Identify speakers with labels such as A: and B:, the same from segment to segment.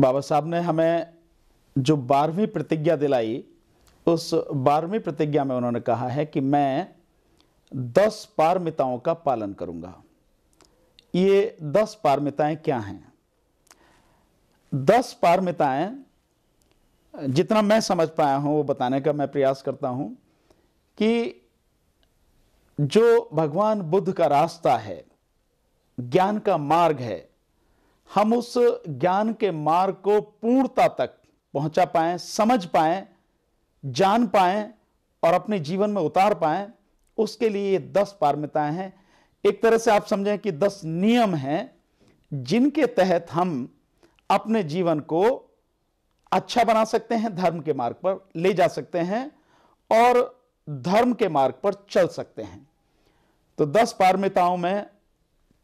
A: बाबा साहब ने हमें जो बारहवीं प्रतिज्ञा दिलाई उस बारहवीं प्रतिज्ञा में उन्होंने कहा है कि मैं दस पारमिताओं का पालन करूंगा ये दस पारमिताएं क्या हैं दस पारमिताएं जितना मैं समझ पाया हूं वो बताने का मैं प्रयास करता हूं कि जो भगवान बुद्ध का रास्ता है ज्ञान का मार्ग है हम उस ज्ञान के मार्ग को पूर्णता तक पहुंचा पाएं समझ पाएं जान पाएं और अपने जीवन में उतार पाएं उसके लिए ये दस पारमिताएं हैं एक तरह से आप समझें कि दस नियम हैं जिनके तहत हम अपने जीवन को अच्छा बना सकते हैं धर्म के मार्ग पर ले जा सकते हैं और धर्म के मार्ग पर चल सकते हैं तो दस पारमिताओं में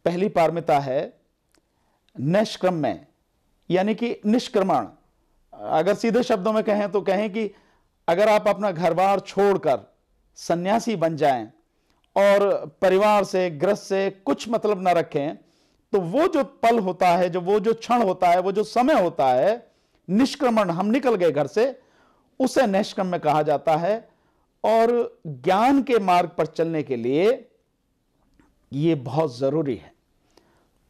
A: पहली पारमिता है निष्क्रम में यानी कि निष्क्रमण अगर सीधे शब्दों में कहें तो कहें कि अगर आप अपना घर बार छोड़कर सन्यासी बन जाएं और परिवार से ग्रस्त से कुछ मतलब ना रखें तो वो जो पल होता है जो वो जो क्षण होता है वो जो समय होता है निष्क्रमण हम निकल गए घर से उसे निष्क्रम में कहा जाता है और ज्ञान के मार्ग पर चलने के लिए ये बहुत जरूरी है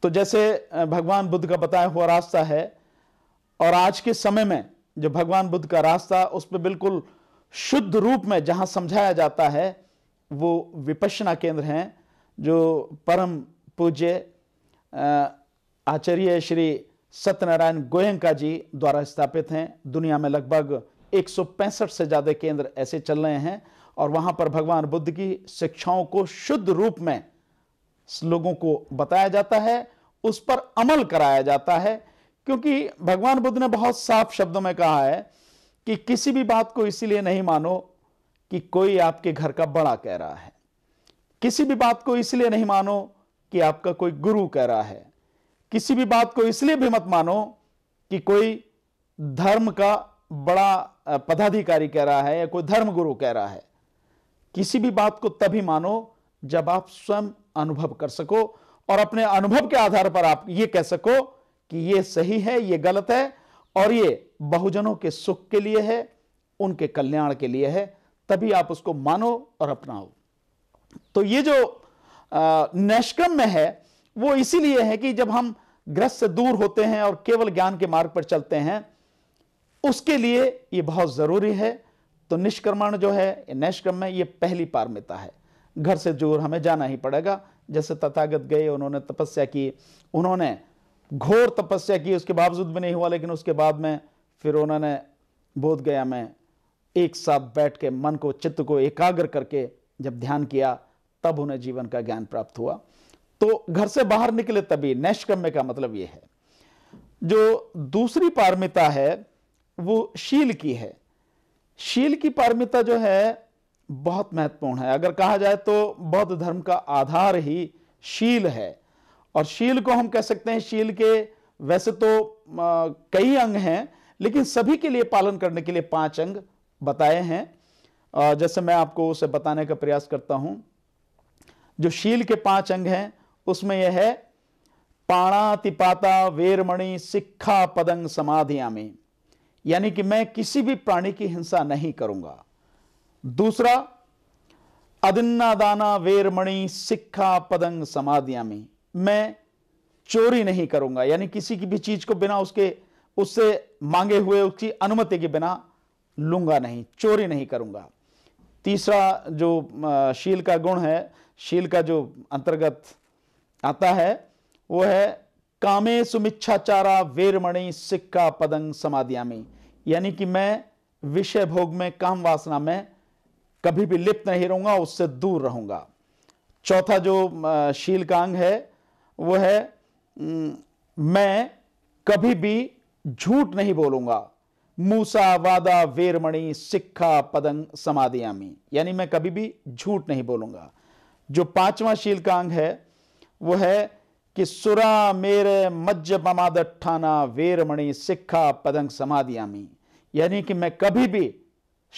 A: तो जैसे भगवान बुद्ध का बताया हुआ रास्ता है और आज के समय में जो भगवान बुद्ध का रास्ता उस पर बिल्कुल शुद्ध रूप में जहां समझाया जाता है वो विपशना केंद्र हैं जो परम पूज्य आचार्य श्री सत्यनारायण गोयंका जी द्वारा स्थापित हैं दुनिया में लगभग एक से ज़्यादा केंद्र ऐसे चल रहे हैं और वहाँ पर भगवान बुद्ध की शिक्षाओं को शुद्ध रूप में लोगों को बताया जाता है उस पर अमल कराया जाता है क्योंकि भगवान बुद्ध ने बहुत साफ शब्दों में कहा है कि किसी भी बात को इसीलिए नहीं मानो कि कोई आपके घर का बड़ा कह रहा है किसी भी बात को इसलिए नहीं मानो कि आपका कोई गुरु कह रहा है किसी भी बात को इसलिए भी मत मानो कि कोई धर्म का बड़ा पदाधिकारी कह रहा है या कोई धर्म गुरु कह रहा है किसी भी बात को तभी मानो जब आप स्वयं अनुभव कर सको और अपने अनुभव के आधार पर आप ये कह सको कि ये सही है ये गलत है और ये बहुजनों के सुख के लिए है उनके कल्याण के लिए है तभी आप उसको मानो और अपनाओ तो ये जो नैष्क्रम में है वो इसीलिए है कि जब हम ग्रस्त से दूर होते हैं और केवल ज्ञान के मार्ग पर चलते हैं उसके लिए ये बहुत ज़रूरी है तो निष्क्रमण जो है निष्क्रम में ये पहली पारमिता है घर से दूर हमें जाना ही पड़ेगा जैसे तथागत गए उन्होंने तपस्या की उन्होंने घोर तपस्या की उसके बावजूद भी नहीं हुआ लेकिन उसके बाद में फिर उन्होंने बोध गया में एक साथ बैठ के मन को चित्त को एकाग्र करके जब ध्यान किया तब उन्हें जीवन का ज्ञान प्राप्त हुआ तो घर से बाहर निकले तभी नैष्कर्म्य का मतलब यह है जो दूसरी पारमिता है वो शील की है शील की पारमिता जो है बहुत महत्वपूर्ण है अगर कहा जाए तो बौद्ध धर्म का आधार ही शील है और शील को हम कह सकते हैं शील के वैसे तो आ, कई अंग हैं लेकिन सभी के लिए पालन करने के लिए पांच अंग बताए हैं आ, जैसे मैं आपको उसे बताने का प्रयास करता हूं जो शील के पांच अंग हैं उसमें यह है पाणातिपाता वेरमणि सिक्खा पदंग समाधियामी यानी कि मैं किसी भी प्राणी की हिंसा नहीं करूंगा दूसरा अदिन्ना दाना वेरमणि सिक्खा पदंग समाधियामी मैं चोरी नहीं करूंगा यानी किसी की भी चीज को बिना उसके उससे मांगे हुए उसकी अनुमति के बिना लूंगा नहीं चोरी नहीं करूंगा तीसरा जो शील का गुण है शील का जो अंतर्गत आता है वो है कामे सुमिच्छाचारा वेरमणि सिक्का पदंग समाधियामी यानी कि मैं विषय भोग में काम वासना में कभी भी लिप्त नहीं रहूंगा उससे दूर रहूंगा चौथा जो शील का अंग है वो है मैं कभी भी झूठ नहीं बोलूंगा मूसा वादा वेरमणि सिक्खा पदंग समाधियामी यानी मैं कभी भी झूठ नहीं बोलूंगा जो पांचवा शील का अंग है वो है कि सुरा मेरे मज्ज ममाद ठाना वेरमणि सिक्खा पदंग समाधियामी यानी कि मैं कभी भी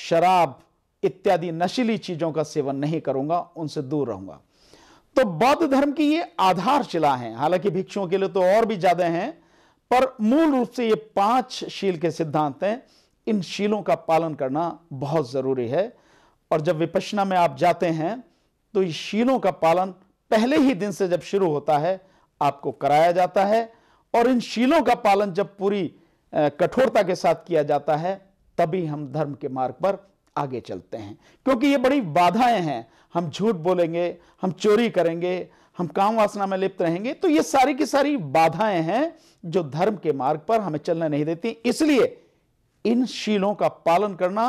A: शराब इत्यादि नशीली चीजों का सेवन नहीं करूंगा उनसे दूर रहूंगा तो बौद्ध धर्म की ये आधारशिला है हालांकि भिक्षुओं के लिए तो और भी ज्यादा हैं पर मूल रूप से ये पांच शील के सिद्धांत हैं इन शीलों का पालन करना बहुत जरूरी है और जब विपशना में आप जाते हैं तो इस शीलों का पालन पहले ही दिन से जब शुरू होता है आपको कराया जाता है और इन शीलों का पालन जब पूरी कठोरता के साथ किया जाता है तभी हम धर्म के मार्ग पर आगे चलते हैं क्योंकि ये बड़ी बाधाएं हैं हम झूठ बोलेंगे हम चोरी करेंगे हम काम वासना में लिप्त रहेंगे तो ये सारी की सारी बाधाएं हैं जो धर्म के मार्ग पर हमें चलने नहीं देती इसलिए इन शीलों का पालन करना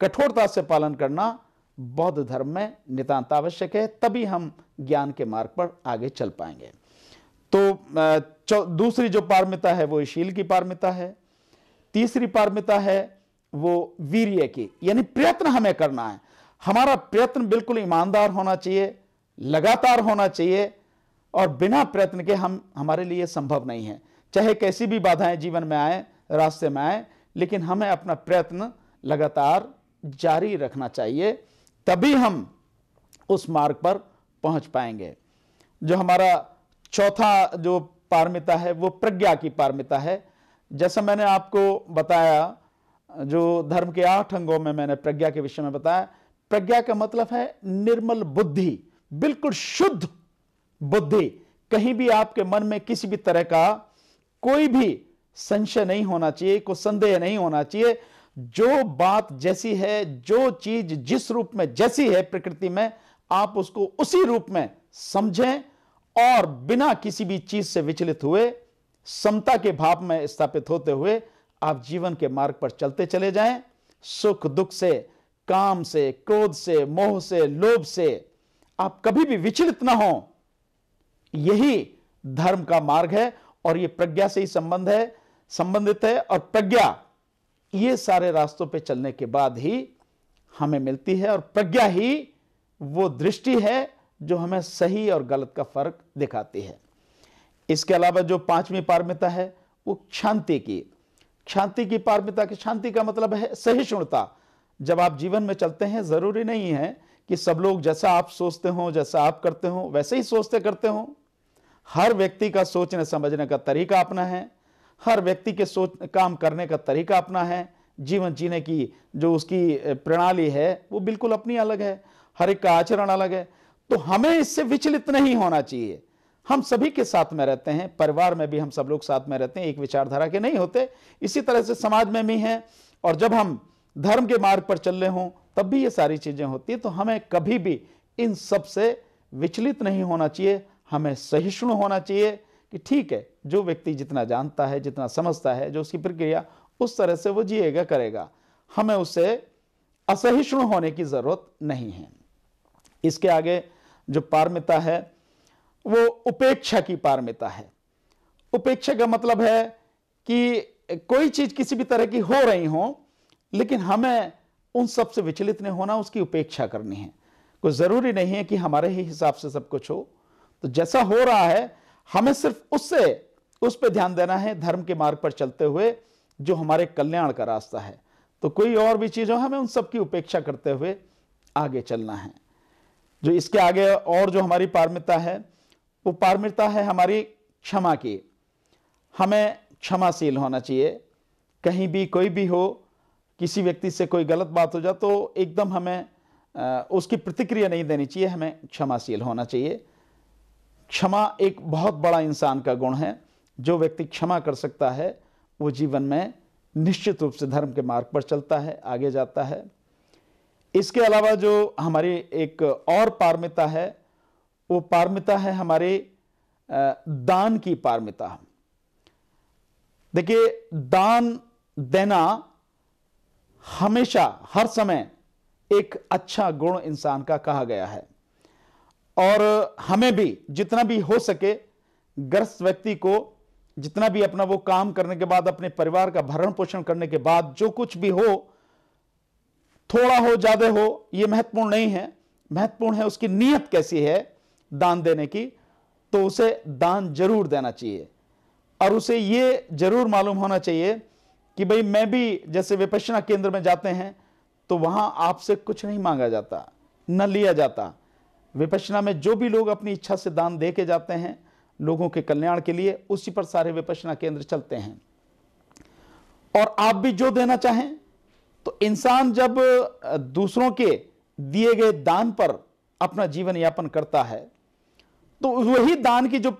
A: कठोरता से पालन करना बौद्ध धर्म में नितांत आवश्यक है तभी हम ज्ञान के मार्ग पर आगे चल पाएंगे तो दूसरी जो पारमिता है वो शील की पारमिता है तीसरी पारमिता है वो वीर्य की यानी प्रयत्न हमें करना है हमारा प्रयत्न बिल्कुल ईमानदार होना चाहिए लगातार होना चाहिए और बिना प्रयत्न के हम हमारे लिए संभव नहीं है चाहे कैसी भी बाधाएं जीवन में आए रास्ते में आए लेकिन हमें अपना प्रयत्न लगातार जारी रखना चाहिए तभी हम उस मार्ग पर पहुंच पाएंगे जो हमारा चौथा जो पारमिता है वो प्रज्ञा की पारमिता है जैसा मैंने आपको बताया जो धर्म के आठ अंगों में मैंने प्रज्ञा के विषय में बताया प्रज्ञा का मतलब है निर्मल बुद्धि बिल्कुल शुद्ध बुद्धि कहीं भी आपके मन में किसी भी तरह का कोई भी संशय नहीं होना चाहिए कोई संदेह नहीं होना चाहिए जो बात जैसी है जो चीज जिस रूप में जैसी है प्रकृति में आप उसको उसी रूप में समझें और बिना किसी भी चीज से विचलित हुए समता के भाव में स्थापित होते हुए आप जीवन के मार्ग पर चलते चले जाएं सुख दुख से काम से क्रोध से मोह से लोभ से आप कभी भी विचलित ना हो यही धर्म का मार्ग है और यह प्रज्ञा से ही संबंध है संबंधित है और प्रज्ञा ये सारे रास्तों पे चलने के बाद ही हमें मिलती है और प्रज्ञा ही वो दृष्टि है जो हमें सही और गलत का फर्क दिखाती है इसके अलावा जो पांचवी पारमिता है वो शांति की शांति की पारमिता की शांति का मतलब है सहिष्णुता जब आप जीवन में चलते हैं ज़रूरी नहीं है कि सब लोग जैसा आप सोचते हो जैसा आप करते हो वैसे ही सोचते करते हो हर व्यक्ति का सोचने समझने का तरीका अपना है हर व्यक्ति के सोच काम करने का तरीका अपना है जीवन जीने की जो उसकी प्रणाली है वो बिल्कुल अपनी अलग है हर एक का आचरण अलग है तो हमें इससे विचलित नहीं होना चाहिए हम सभी के साथ में रहते हैं परिवार में भी हम सब लोग साथ में रहते हैं एक विचारधारा के नहीं होते इसी तरह से समाज में भी हैं और जब हम धर्म के मार्ग पर चल रहे हों तब भी ये सारी चीज़ें होती हैं तो हमें कभी भी इन सब से विचलित नहीं होना चाहिए हमें सहिष्णु होना चाहिए कि ठीक है जो व्यक्ति जितना जानता है जितना समझता है जो उसकी प्रक्रिया उस तरह से वो जिएगा करेगा हमें उसे असहिष्णु होने की ज़रूरत नहीं है इसके आगे जो पारमिता है वो उपेक्षा की पारमिता है उपेक्षा का मतलब है कि कोई चीज़ किसी भी तरह की हो रही हो लेकिन हमें उन सब से विचलित नहीं होना उसकी उपेक्षा करनी है कोई ज़रूरी नहीं है कि हमारे ही हिसाब से सब कुछ हो तो जैसा हो रहा है हमें सिर्फ उससे उस पर ध्यान देना है धर्म के मार्ग पर चलते हुए जो हमारे कल्याण का रास्ता है तो कोई और भी चीज़ हो हमें उन सब की उपेक्षा करते हुए आगे चलना है जो इसके आगे और जो हमारी पारमिता है वो पारमिरता है हमारी क्षमा की हमें क्षमाशील होना चाहिए कहीं भी कोई भी हो किसी व्यक्ति से कोई गलत बात हो जाए तो एकदम हमें उसकी प्रतिक्रिया नहीं देनी चाहिए हमें क्षमाशील होना चाहिए क्षमा एक बहुत बड़ा इंसान का गुण है जो व्यक्ति क्षमा कर सकता है वो जीवन में निश्चित रूप से धर्म के मार्ग पर चलता है आगे जाता है इसके अलावा जो हमारी एक और पारमिता है वो पारमिता है हमारे दान की पारमिता देखिए दान देना हमेशा हर समय एक अच्छा गुण इंसान का कहा गया है और हमें भी जितना भी हो सके ग्रस्त व्यक्ति को जितना भी अपना वो काम करने के बाद अपने परिवार का भरण पोषण करने के बाद जो कुछ भी हो थोड़ा हो ज्यादा हो ये महत्वपूर्ण नहीं है महत्वपूर्ण है उसकी नीयत कैसी है दान देने की तो उसे दान जरूर देना चाहिए और उसे ये जरूर मालूम होना चाहिए कि भाई मैं भी जैसे विपश्यना केंद्र में जाते हैं तो वहाँ आपसे कुछ नहीं मांगा जाता न लिया जाता विपश्यना में जो भी लोग अपनी इच्छा से दान दे के जाते हैं लोगों के कल्याण के लिए उसी पर सारे विपश्यना केंद्र चलते हैं और आप भी जो देना चाहें तो इंसान जब दूसरों के दिए गए दान पर अपना जीवन यापन करता है तो वही दान की जो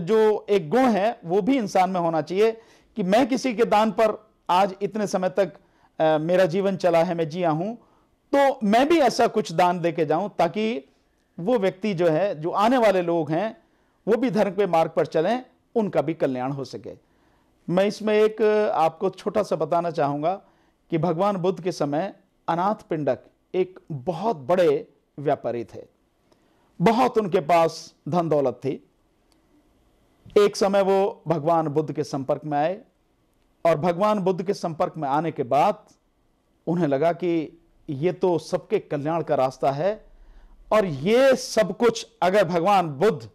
A: जो एक गुण है वो भी इंसान में होना चाहिए कि मैं किसी के दान पर आज इतने समय तक आ, मेरा जीवन चला है मैं जिया हूं तो मैं भी ऐसा कुछ दान दे के जाऊं ताकि वो व्यक्ति जो है जो आने वाले लोग हैं वो भी धर्म के मार्ग पर चलें उनका भी कल्याण हो सके मैं इसमें एक आपको छोटा सा बताना चाहूँगा कि भगवान बुद्ध के समय अनाथ पिंडक एक बहुत बड़े व्यापारी थे बहुत उनके पास धन दौलत थी एक समय वो भगवान बुद्ध के संपर्क में आए और भगवान बुद्ध के संपर्क में आने के बाद उन्हें लगा कि ये तो सबके कल्याण का रास्ता है और ये सब कुछ अगर भगवान बुद्ध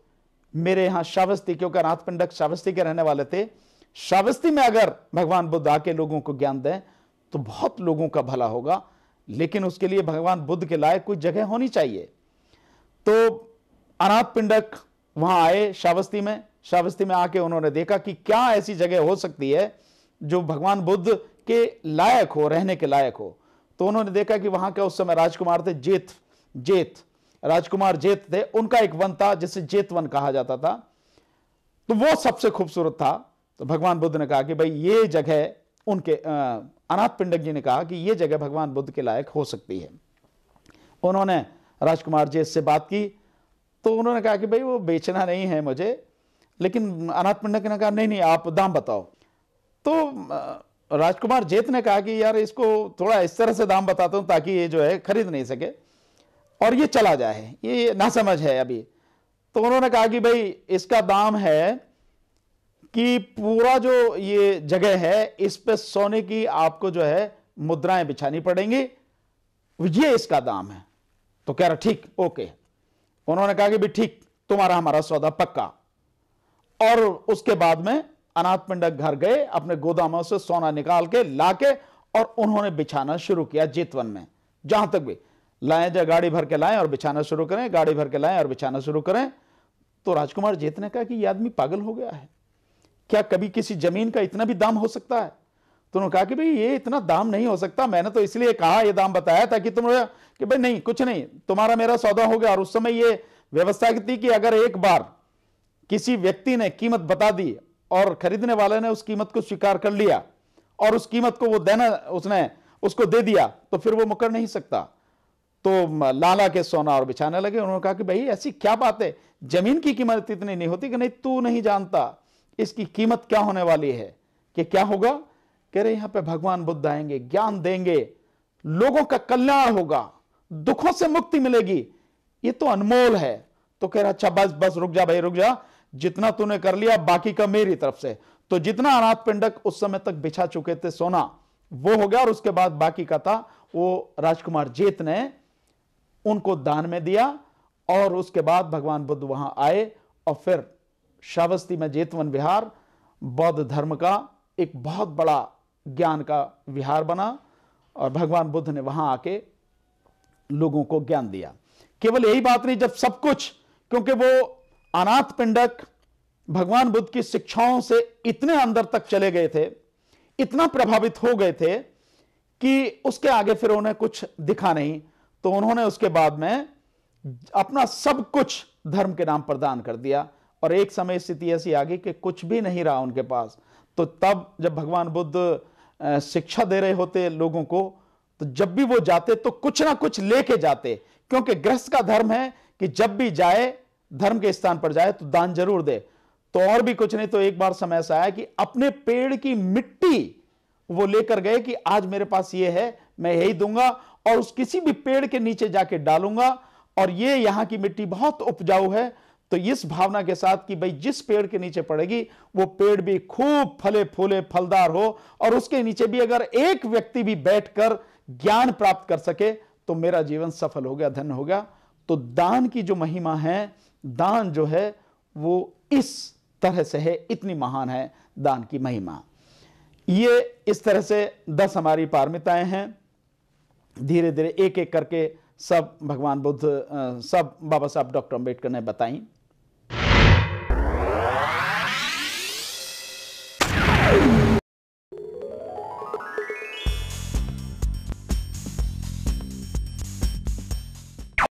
A: मेरे यहां शावस्ती क्योंकि नाथ पिंडक शावस्ती के रहने वाले थे शावस्ती में अगर भगवान बुद्ध आके लोगों को ज्ञान दें तो बहुत लोगों का भला होगा लेकिन उसके लिए भगवान बुद्ध के लायक कोई जगह होनी चाहिए तो अनाथ पिंडक वहां आए श्रावस्ती में श्रावस्ती में आके उन्होंने देखा कि क्या ऐसी जगह हो सकती है जो भगवान बुद्ध के लायक हो रहने के लायक हो तो उन्होंने देखा कि वहां क्या उस समय राजकुमार थे जेत जेत राजकुमार जेत थे उनका एक वन था जिसे जेत वन कहा जाता था तो वो सबसे खूबसूरत था तो भगवान बुद्ध ने कहा कि भाई ये जगह उनके अनाथ पिंडक जी ने कहा कि ये जगह भगवान बुद्ध के लायक हो सकती है उन्होंने राजकुमार जी इससे बात की तो उन्होंने कहा कि भाई वो बेचना नहीं है मुझे लेकिन अनाथ पंडक ने कहा नहीं नहीं आप दाम बताओ तो राजकुमार जेत ने कहा कि यार इसको थोड़ा इस तरह से दाम बताता हूँ ताकि ये जो है खरीद नहीं सके और ये चला जाए ये ना समझ है अभी तो उन्होंने कहा कि भाई इसका दाम है कि पूरा जो ये जगह है इस पे सोने की आपको जो है मुद्राएं बिछानी पड़ेंगी ये इसका दाम है तो कह रहा ठीक ओके उन्होंने कहा कि भी ठीक तुम्हारा हमारा सौदा पक्का और उसके बाद में अनाथ पिंडक घर गए अपने गोदामों से सोना निकाल के लाके और उन्होंने बिछाना शुरू किया जेतवन में जहां तक भी लाए जा गाड़ी भर के लाएं और बिछाना शुरू करें गाड़ी भर के लाए और बिछाना शुरू करें तो राजकुमार जेत ने कहा कि यह आदमी पागल हो गया है क्या कभी किसी जमीन का इतना भी दाम हो सकता है तो उन्होंने कहा कि भाई ये इतना दाम नहीं हो सकता मैंने तो इसलिए कहा ये दाम बताया ताकि तुम कि भाई नहीं कुछ नहीं तुम्हारा मेरा सौदा हो गया और उस समय ये व्यवस्था थी कि अगर एक बार किसी व्यक्ति ने कीमत बता दी और खरीदने वाले ने उस कीमत को स्वीकार कर लिया और उस कीमत को वो देना उसने उसको दे दिया तो फिर वो मुकर नहीं सकता तो लाला के सोना और बिछाने लगे उन्होंने कहा कि भाई ऐसी क्या बात है जमीन की कीमत इतनी नहीं होती कि नहीं तू नहीं जानता इसकी कीमत क्या होने वाली है कि क्या होगा कह रहे यहां पे भगवान बुद्ध आएंगे ज्ञान देंगे लोगों का कल्याण होगा दुखों से मुक्ति मिलेगी ये तो अनमोल है तो कह रहा अच्छा बस बस रुक जा भाई रुक जा जितना तूने कर लिया बाकी का मेरी तरफ से तो जितना अनाथ पिंडक उस समय तक बिछा चुके थे सोना वो हो गया और उसके बाद बाकी का था वो राजकुमार जेत ने उनको दान में दिया और उसके बाद भगवान बुद्ध वहां आए और फिर श्रावस्ती में जेतवन विहार बौद्ध धर्म का एक बहुत बड़ा ज्ञान का विहार बना और भगवान बुद्ध ने वहां आके लोगों को ज्ञान दिया केवल यही बात नहीं जब सब कुछ क्योंकि वो अनाथ पिंडक भगवान बुद्ध की शिक्षाओं से इतने अंदर तक चले गए थे इतना प्रभावित हो गए थे कि उसके आगे फिर उन्हें कुछ दिखा नहीं तो उन्होंने उसके बाद में अपना सब कुछ धर्म के नाम पर दान कर दिया और एक समय स्थिति ऐसी आ गई कि कुछ भी नहीं रहा उनके पास तो तब जब भगवान बुद्ध शिक्षा दे रहे होते लोगों को तो जब भी वो जाते तो कुछ ना कुछ लेके जाते क्योंकि गृहस्थ का धर्म है कि जब भी जाए धर्म के स्थान पर जाए तो दान जरूर दे तो और भी कुछ नहीं तो एक बार समय ऐसा आया कि अपने पेड़ की मिट्टी वो लेकर गए कि आज मेरे पास ये है मैं यही दूंगा और उस किसी भी पेड़ के नीचे जाके डालूंगा और ये यहां की मिट्टी बहुत उपजाऊ है तो इस भावना के साथ कि भाई जिस पेड़ के नीचे पड़ेगी वो पेड़ भी खूब फले फूले फलदार हो और उसके नीचे भी अगर एक व्यक्ति भी बैठकर ज्ञान प्राप्त कर सके तो मेरा जीवन सफल हो गया धन हो गया तो दान की जो महिमा है दान जो है वो इस तरह से है इतनी महान है दान की महिमा ये इस तरह से दस हमारी पारमिताएं हैं धीरे धीरे एक एक करके सब भगवान बुद्ध सब बाबा साहब डॉक्टर अम्बेडकर ने बताई